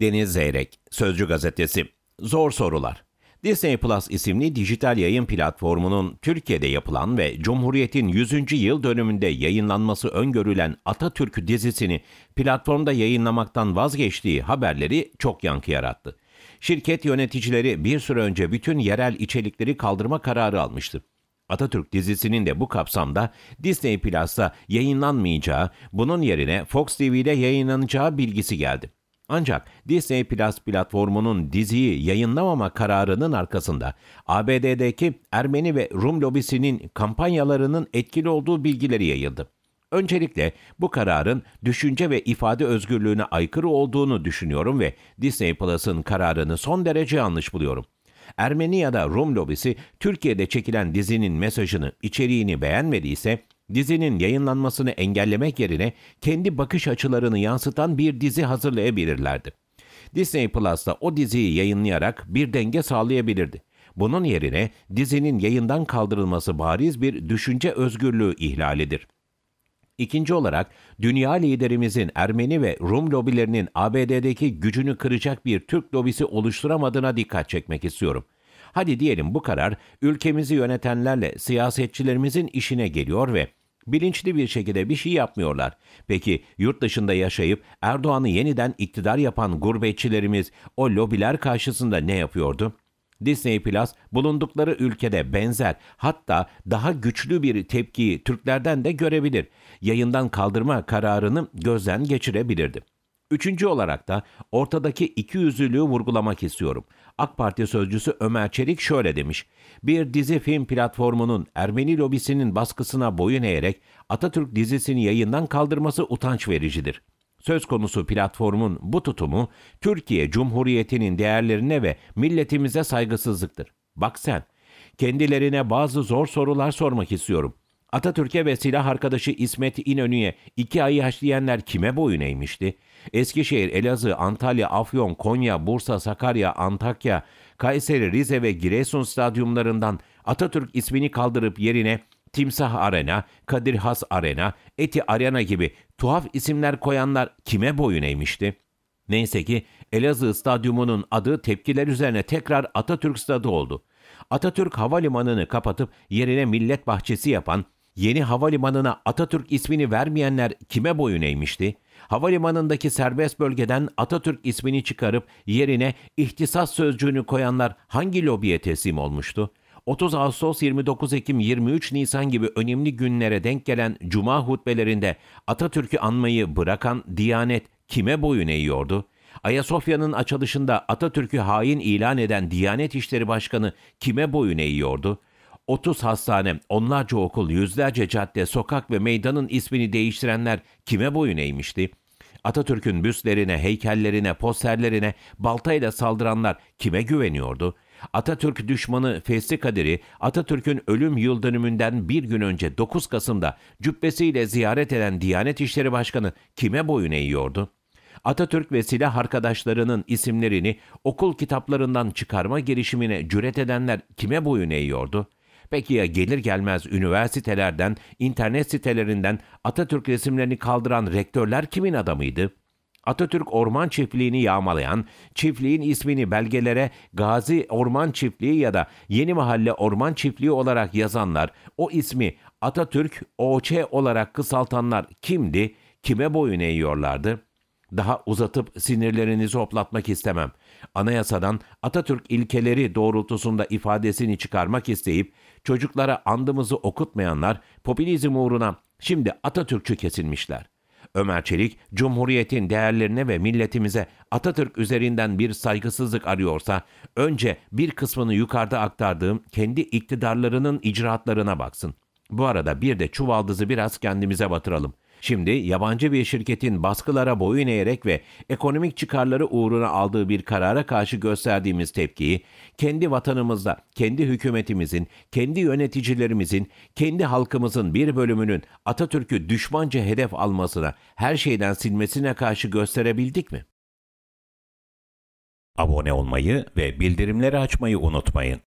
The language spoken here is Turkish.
Deniz Zeyrek, Sözcü Gazetesi. Zor Sorular. Disney Plus isimli dijital yayın platformunun Türkiye'de yapılan ve Cumhuriyet'in 100. yıl dönümünde yayınlanması öngörülen Atatürk dizisini platformda yayınlamaktan vazgeçtiği haberleri çok yankı yarattı. Şirket yöneticileri bir süre önce bütün yerel içerikleri kaldırma kararı almıştı. Atatürk dizisinin de bu kapsamda Disney Plus'ta yayınlanmayacağı, bunun yerine Fox TV'de yayınlanacağı bilgisi geldi. Ancak Disney Plus platformunun diziyi yayınlamama kararının arkasında ABD'deki Ermeni ve Rum lobisinin kampanyalarının etkili olduğu bilgileri yayıldı. Öncelikle bu kararın düşünce ve ifade özgürlüğüne aykırı olduğunu düşünüyorum ve Disney Plus'ın kararını son derece yanlış buluyorum. Ermeni ya da Rum lobisi Türkiye'de çekilen dizinin mesajını, içeriğini beğenmediyse Dizinin yayınlanmasını engellemek yerine kendi bakış açılarını yansıtan bir dizi hazırlayabilirlerdi. Disney Plus'ta o diziyi yayınlayarak bir denge sağlayabilirdi. Bunun yerine dizinin yayından kaldırılması bariz bir düşünce özgürlüğü ihlalidir. İkinci olarak dünya liderimizin Ermeni ve Rum lobilerinin ABD'deki gücünü kıracak bir Türk lobisi oluşturamadığına dikkat çekmek istiyorum. Hadi diyelim bu karar ülkemizi yönetenlerle siyasetçilerimizin işine geliyor ve bilinçli bir şekilde bir şey yapmıyorlar. Peki yurt dışında yaşayıp Erdoğan'ı yeniden iktidar yapan gurbetçilerimiz o lobiler karşısında ne yapıyordu? Disney Plus bulundukları ülkede benzer hatta daha güçlü bir tepkiyi Türklerden de görebilir. Yayından kaldırma kararını gözden geçirebilirdi. Üçüncü olarak da ortadaki iki yüzlülüğü vurgulamak istiyorum. AK Parti sözcüsü Ömer Çelik şöyle demiş. Bir dizi film platformunun Ermeni lobisinin baskısına boyun eğerek Atatürk dizisini yayından kaldırması utanç vericidir. Söz konusu platformun bu tutumu Türkiye Cumhuriyeti'nin değerlerine ve milletimize saygısızlıktır. Bak sen, kendilerine bazı zor sorular sormak istiyorum. Atatürk'e ve silah arkadaşı İsmet İnönü'ye iki ayı haşlayanlar kime boyun eğmişti? Eskişehir, Elazığ, Antalya, Afyon, Konya, Bursa, Sakarya, Antakya, Kayseri, Rize ve Giresun stadyumlarından Atatürk ismini kaldırıp yerine Timsah Arena, Kadir Has Arena, Eti Arena gibi tuhaf isimler koyanlar kime boyun eğmişti? Neyse ki Elazığ Stadyumu'nun adı tepkiler üzerine tekrar Atatürk Stadı oldu. Atatürk Havalimanı'nı kapatıp yerine millet bahçesi yapan, Yeni havalimanına Atatürk ismini vermeyenler kime boyun eğmişti? Havalimanındaki serbest bölgeden Atatürk ismini çıkarıp yerine ihtisas sözcüğünü koyanlar hangi lobiye teslim olmuştu? 30 Ağustos, 29 Ekim, 23 Nisan gibi önemli günlere denk gelen cuma hutbelerinde Atatürk'ü anmayı bırakan Diyanet kime boyun eğiyordu? Ayasofya'nın açılışında Atatürk'ü hain ilan eden Diyanet İşleri Başkanı kime boyun eğiyordu? 30 hastane, onlarca okul, yüzlerce cadde, sokak ve meydanın ismini değiştirenler kime boyun eğmişti? Atatürk'ün büstlerine, heykellerine, posterlerine baltayla saldıranlar kime güveniyordu? Atatürk düşmanı Fesli Kadir'i Atatürk'ün ölüm yıldönümünden bir gün önce 9 Kasım'da cübbesiyle ziyaret eden Diyanet İşleri Başkanı kime boyun eğiyordu? Atatürk ve silah arkadaşlarının isimlerini okul kitaplarından çıkarma girişimine cüret edenler kime boyun eğiyordu?'' Peki ya gelir gelmez üniversitelerden, internet sitelerinden Atatürk resimlerini kaldıran rektörler kimin adamıydı? Atatürk Orman Çiftliği'ni yağmalayan, çiftliğin ismini belgelere Gazi Orman Çiftliği ya da Yeni Mahalle Orman Çiftliği olarak yazanlar, o ismi Atatürk OÇ olarak kısaltanlar kimdi, kime boyun eğiyorlardı?'' Daha uzatıp sinirlerinizi hoplatmak istemem. Anayasadan Atatürk ilkeleri doğrultusunda ifadesini çıkarmak isteyip çocuklara andımızı okutmayanlar popülizm uğruna şimdi Atatürkçü kesilmişler. Ömer Çelik, Cumhuriyet'in değerlerine ve milletimize Atatürk üzerinden bir saygısızlık arıyorsa, önce bir kısmını yukarıda aktardığım kendi iktidarlarının icraatlarına baksın. Bu arada bir de çuvaldızı biraz kendimize batıralım. Şimdi yabancı bir şirketin baskılara boyun eğerek ve ekonomik çıkarları uğruna aldığı bir karara karşı gösterdiğimiz tepkiyi kendi vatanımızda, kendi hükümetimizin, kendi yöneticilerimizin, kendi halkımızın bir bölümünün Atatürk'ü düşmanca hedef almasına, her şeyden silmesine karşı gösterebildik mi? Abone olmayı ve bildirimleri açmayı unutmayın.